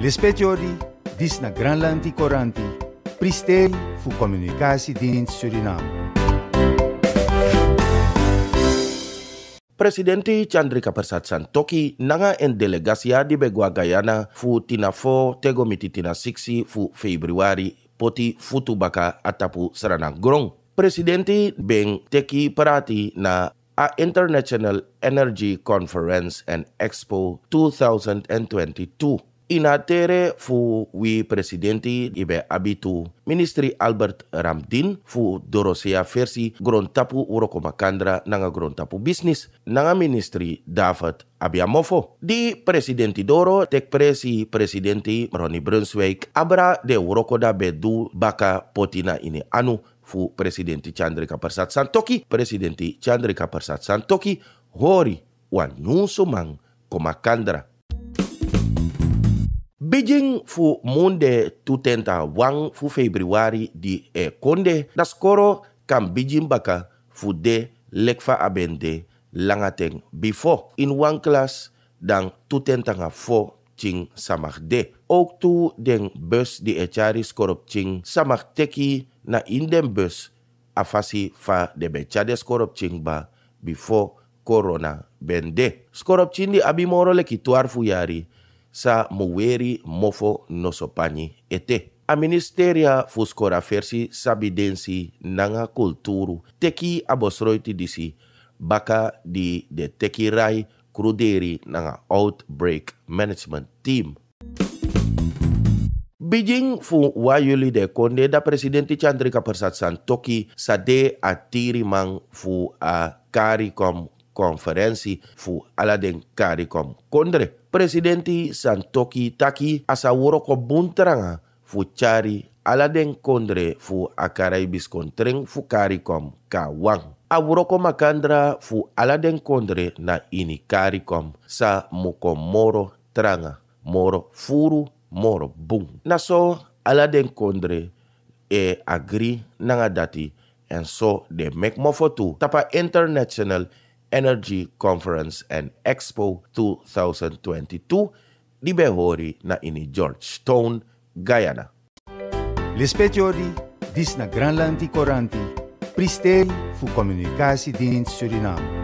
Lespetiori, dis na Granlandi Coranti, pristel fu Communicatiedienst Suriname. Presidenti Chandrika Persat Santoki nanga en delegasi di Begua Guyana fu tina 4, tego miti tina 6 fu Februari poti futu baka atapu seranang grong. Presidenti ben teki perati na a International Energy Conference and Expo 2022. Ina tere fu wi presidenti ibe abitu ministri Albert Ramdin fu dorosea versi grontapu uroko makandra nanga grontapu bisnis nanga ministri David Abiamofo. Di presidenti Doro tek presi presidenti Ronnie Brunswijk abra de uroko da bedu baka potina ini anu fu presidenti Chandrika Persat Santoki, presidenti Chandrika Persat Santoki hori wan nusumang komakandra Beijing fu munde tutenta wang fu februari di e konde na koro kam Beijing baka fu de lekfa abende langateng bifo in wang klas dan tutenta nga fo ching samak de. Ook tu den bus di e chari skorop ching samak teki na in den bus afasi fa de be chade skorop ching ba bifo corona bende. Skorop ching di abimoro leki tuar fu yari. sa muweri mofo nosopani ete. A ministeria fuskora versi sabidensi nanga kulturu teki abosroiti disi baka di de teki rai kruderi nanga outbreak management team. Beijing fu wa yuli de konde da presidenti Chandrika Persat Santoki sade atiri mang fu a CARICOM konferensi fu aladen CARICOM kondre. presidenti Santoki taki asa woro buntranga fu cari ala den kondre fu a karaibis kontreng fu karikom ka wang a makandra fu ala den kondre na ini karikom sa muko moro tranga moro furu moro bung naso ala den kondre e agri nanga dati en so de mek mofo tapa international Energy Conference and Expo 2022 di Behori na ini Georgetown, Guyana. L'ispettori dis na Granlandi Coranti, pristeri fu comunicasi din Suriname.